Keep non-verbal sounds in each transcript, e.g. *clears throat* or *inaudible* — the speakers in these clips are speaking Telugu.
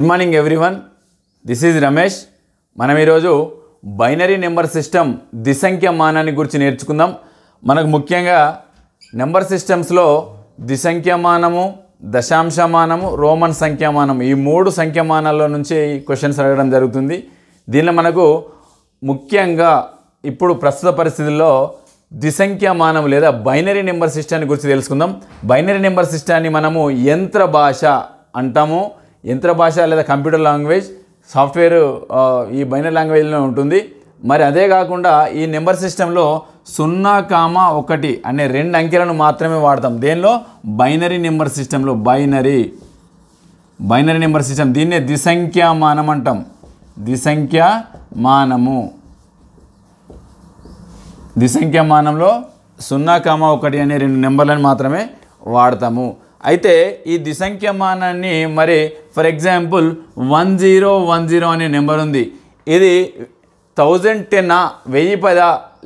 good morning everyone this is Ramesh మనం ఈరోజు బైనరీ నెంబర్ సిస్టమ్ దిసంఖ్య మానాన్ని గురించి నేర్చుకుందాం మనకు ముఖ్యంగా నెంబర్ సిస్టమ్స్లో దిసంఖ్యమానము దశాంశమానము రోమన్ సంఖ్యామానం ఈ మూడు సంఖ్యమానాల్లో నుంచి క్వశ్చన్స్ అడగడం జరుగుతుంది దీనిలో మనకు ముఖ్యంగా ఇప్పుడు ప్రస్తుత పరిస్థితుల్లో దిసంఖ్యమానం లేదా బైనరీ నెంబర్ సిస్టాన్ని గురించి తెలుసుకుందాం బైనరీ నెంబర్ సిస్టాన్ని మనము యంత్ర భాష అంటాము యంత్ర భాష లేదా కంప్యూటర్ లాంగ్వేజ్ సాఫ్ట్వేర్ ఈ బైనర్ లాంగ్వేజ్లో ఉంటుంది మరి అదే కాకుండా ఈ నెంబర్ సిస్టంలో సున్నా కామ ఒకటి అనే రెండు అంకెలను మాత్రమే వాడతాం దేనిలో బైనరీ నెంబర్ సిస్టంలో బైనరీ బైనరీ నెంబర్ సిస్టమ్ దీన్నే ద్విసంఖ్యామానం అంటాం ద్విసంఖ్యామానము ద్విసంఖ్యామానంలో సున్నా కామ ఒకటి అనే రెండు నెంబర్లను మాత్రమే వాడతాము అయితే ఈ దిశంఖ్యమానాన్ని మరి for example one zero one zero అనే నెంబర్ ఉంది ఇది థౌజండ్ టెన్నా వెయ్యి పద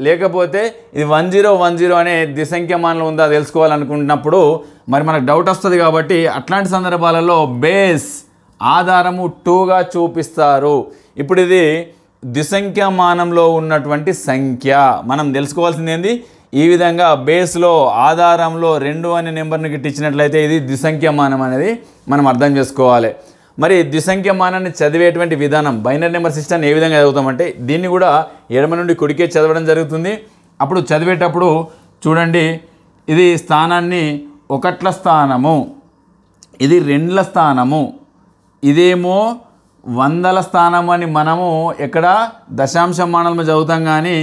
లేకపోతే ఇది వన్ జీరో వన్ జీరో అనే దిసంఖ్యమానంలో ఉందా తెలుసుకోవాలనుకుంటున్నప్పుడు మరి మనకు డౌట్ వస్తుంది కాబట్టి అట్లాంటి సందర్భాలలో బేస్ ఆధారము టూగా చూపిస్తారు ఇప్పుడు ఇది దిసంఖ్యమానంలో ఉన్నటువంటి సంఖ్య మనం తెలుసుకోవాల్సింది ఏంది ఈ విధంగా బేస్లో ఆధారంలో రెండు అనే నెంబర్ని ఇచ్చినట్లయితే ఇది ద్విసంఖ్యమానం అనేది మనం అర్థం చేసుకోవాలి మరి ద్విసంఖ్యమానాన్ని చదివేటువంటి విధానం బైనరీ నెంబర్ సిస్టమ్ ఏ విధంగా చదువుతామంటే దీన్ని కూడా ఎడమ నుండి కుడికే చదవడం జరుగుతుంది అప్పుడు చదివేటప్పుడు చూడండి ఇది స్థానాన్ని ఒకట్ల స్థానము ఇది రెండ్ల స్థానము ఇదేమో వందల స్థానం అని మనము ఎక్కడ దశాంశ మానంలో చదువుతాం కానీ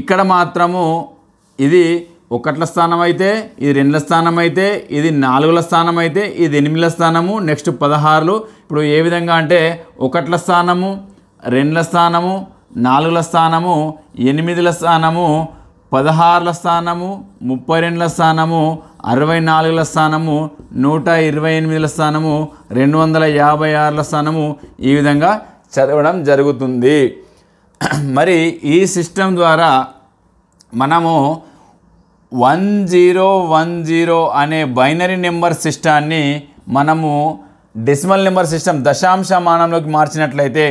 ఇక్కడ మాత్రము ఇది ఒకట్ల స్థానం అయితే ఇది రెండుల స్థానం అయితే ఇది నాలుగుల స్థానం అయితే ఇది ఎనిమిదిల స్థానము నెక్స్ట్ పదహారులు ఇప్పుడు ఏ విధంగా అంటే ఒకట్ల స్థానము రెండుల స్థానము నాలుగుల స్థానము ఎనిమిదిల స్థానము పదహారుల స్థానము ముప్పై రెండుల స్థానము అరవై నాలుగుల స్థానము నూట ఇరవై ఎనిమిదిల స్థానము రెండు వందల యాభై ఆరుల స్థానము ఈ విధంగా చదవడం జరుగుతుంది *clears throat* మరి ఈ సిస్టమ్ ద్వారా మనము వన్ జీరో వన్ జీరో అనే బైనరీ నెంబర్ సిస్టాన్ని మనము డెసిమల్ నెంబర్ సిస్టమ్ దశాంశమానంలోకి మార్చినట్లయితే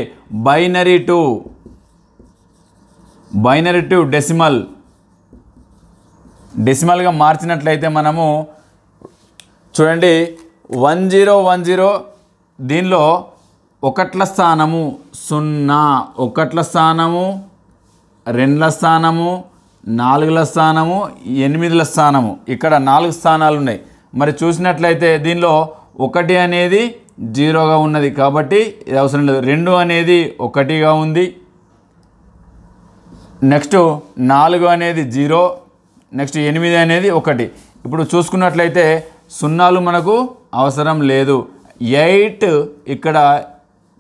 binary to binary to decimal డెసిమల్గా మార్చినట్లయితే మనము చూడండి వన్ జీరో వన్ జీరో దీనిలో ఒకట్ల స్థానము సున్నా ఒకట్ల స్థానము రెండ్ల స్థానము నాలుగుల స్థానము ఎనిమిదిల స్థానము ఇక్కడ నాలుగు స్థానాలు ఉన్నాయి మరి చూసినట్లయితే దీనిలో ఒకటి అనేది జీరోగా ఉన్నది కాబట్టి ఇది అవసరం లేదు రెండు అనేది ఒకటిగా ఉంది నెక్స్ట్ నాలుగు అనేది జీరో నెక్స్ట్ ఎనిమిది అనేది ఒకటి ఇప్పుడు చూసుకున్నట్లయితే సున్నాలు మనకు అవసరం లేదు ఎయిట్ ఇక్కడ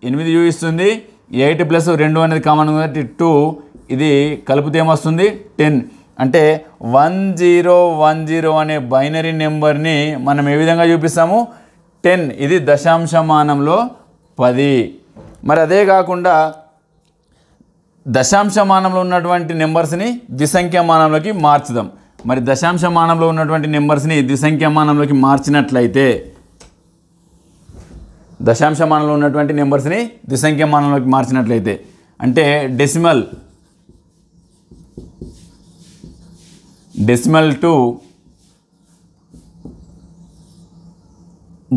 ఎనిమిది చూపిస్తుంది ఎయిట్ ప్లస్ రెండు అనేది కామన్ కాబట్టి టూ ఇది కలిపితే ఏమొస్తుంది టెన్ అంటే వన్ జీరో వన్ జీరో అనే బైనరీ నెంబర్ని మనం ఏ విధంగా చూపిస్తాము టెన్ ఇది దశాంశమానంలో పది మరి అదే కాకుండా దశాంశమానంలో ఉన్నటువంటి నెంబర్స్ని ద్విసంఖ్యమానంలోకి మార్చుదాం మరి దశాంశమానంలో ఉన్నటువంటి నెంబర్స్ని ద్విసంఖ్యమానంలోకి మార్చినట్లయితే దశాంశమానంలో ఉన్నటువంటి నెంబర్స్ని ద్విసంఖ్యమానంలోకి మార్చినట్లయితే అంటే డెసిమల్ డెసిమల్ టు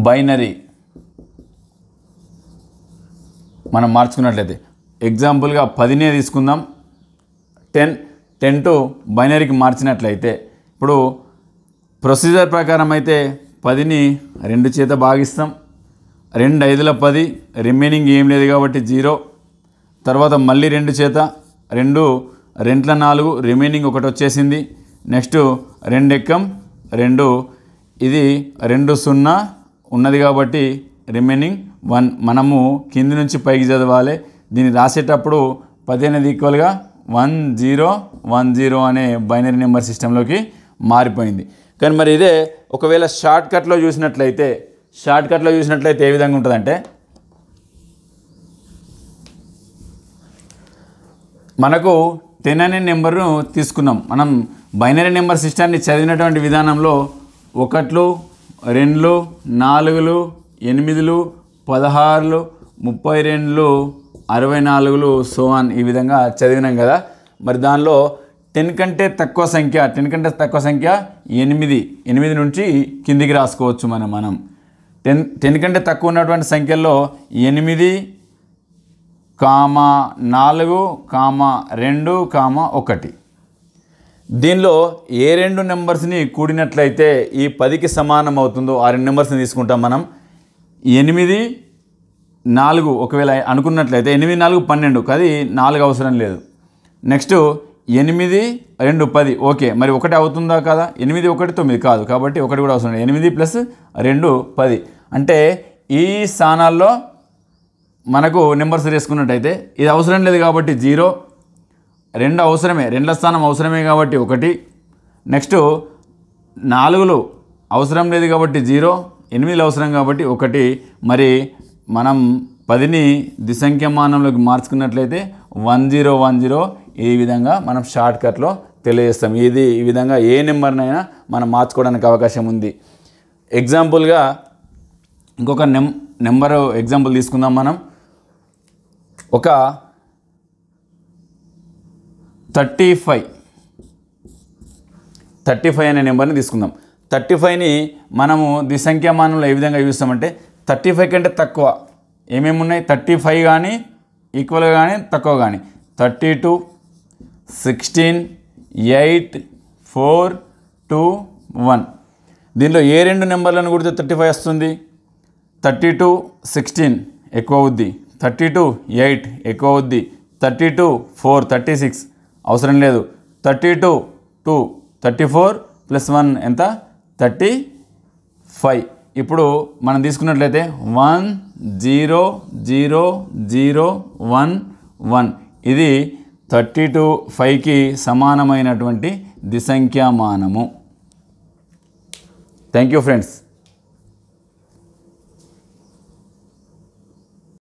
బైనరీ మనం మార్చుకున్నట్లయితే ఎగ్జాంపుల్గా పదినే తీసుకుందాం టెన్ టెన్ టు బైనరీకి మార్చినట్లయితే ఇప్పుడు ప్రొసీజర్ ప్రకారం అయితే పదిని రెండు చేత భాగిస్తాం రెండు ఐదుల పది రిమైనింగ్ ఏం లేదు కాబట్టి జీరో తర్వాత మళ్ళీ రెండు చేత రెండు రెంట్ల నాలుగు రిమైనింగ్ ఒకటి వచ్చేసింది నెక్స్ట్ రెండెక్కం రెండు ఇది రెండు సున్నా ఉన్నది కాబట్టి రిమైనింగ్ వన్ మనము కింది నుంచి పైకి చదవాలి దీన్ని రాసేటప్పుడు పదిహేనది ఈక్వల్గా వన్ జీరో వన్ జీరో అనే బైనరీ నెంబర్ సిస్టంలోకి మారిపోయింది కానీ మరి ఇదే ఒకవేళ షార్ట్ కట్లో చూసినట్లయితే షార్ట్ కట్లో చూసినట్లయితే ఏ విధంగా ఉంటుందంటే మనకు టెన్ అనే నెంబర్ను తీసుకున్నాం మనం బైనరీ నెంబర్ సిస్టాన్ని చదివినటువంటి విధానంలో ఒకట్లు రెండ్లు నాలుగులు ఎనిమిదిలు పదహారులు ముప్పై రెండులు అరవై నాలుగులు సోవాన్ ఈ విధంగా చదివినాం కదా మరి దానిలో టెన్ కంటే తక్కువ సంఖ్య టెన్ కంటే తక్కువ సంఖ్య ఎనిమిది ఎనిమిది నుంచి కిందికి రాసుకోవచ్చు మనం మనం టెన్ టెన్ కంటే తక్కువ ఉన్నటువంటి సంఖ్యల్లో ఎనిమిది కామ నాలుగు కామ రెండు కామ ఒకటి దీనిలో ఏ రెండు నెంబర్స్ని కూడినట్లయితే ఈ పదికి సమానం అవుతుందో ఆ రెండు నెంబర్స్ని తీసుకుంటాం మనం ఎనిమిది నాలుగు ఒకవేళ అనుకున్నట్లయితే ఎనిమిది నాలుగు పన్నెండు అది నాలుగు అవసరం లేదు నెక్స్ట్ ఎనిమిది రెండు పది ఓకే మరి ఒకటి అవుతుందా కదా ఎనిమిది ఒకటి తొమ్మిది కాదు కాబట్టి ఒకటి కూడా అవసరం ఎనిమిది ప్లస్ రెండు పది అంటే ఈ స్థానాల్లో మనకు నెంబర్స్ వేసుకున్నట్టయితే ఇది అవసరం లేదు కాబట్టి జీరో రెండు అవసరమే రెండ్ల స్థానం అవసరమే కాబట్టి ఒకటి నెక్స్ట్ నాలుగులో అవసరం లేదు కాబట్టి జీరో ఎనిమిది అవసరం కాబట్టి ఒకటి మరి మనం పదిని దిసంఖ్యమానంలోకి మార్చుకున్నట్లయితే వన్ జీరో వన్ జీరో ఈ విధంగా మనం షార్ట్కట్లో తెలియజేస్తాం ఇది ఈ విధంగా ఏ నెంబర్నైనా మనం మార్చుకోవడానికి అవకాశం ఉంది ఎగ్జాంపుల్గా ఇంకొక నెం నెంబరు ఎగ్జాంపుల్ తీసుకుందాం మనం ఒక థర్టీ ఫైవ్ థర్టీ ఫైవ్ అనే నెంబర్ని తీసుకుందాం థర్టీ ఫైవ్ని మనము సంఖ్యామానంలో ఏ విధంగా చూస్తామంటే థర్టీ ఫైవ్ కంటే తక్కువ ఏమేమి ఉన్నాయి థర్టీ ఫైవ్ కానీ ఈక్వల్ కానీ తక్కువ కానీ thirty two sixteen eight four two one దీనిలో ఏ రెండు నెంబర్లను కూడితే థర్టీ ఫైవ్ వస్తుంది థర్టీ టూ సిక్స్టీన్ ఎక్కువ అవుద్ది థర్టీ టూ ఎయిట్ ఎక్కువ అవుద్ది thirty two four thirty six అవసరం లేదు thirty two two thirty four plus one ఎంత థర్టీ ఫైవ్ ఇప్పుడు మనం తీసుకున్నట్లయితే one zero zero zero one one ఇది థర్టీ టూ ఫైవ్కి సమానమైనటువంటి సంఖ్యామానము థ్యాంక్ యూ ఫ్రెండ్స్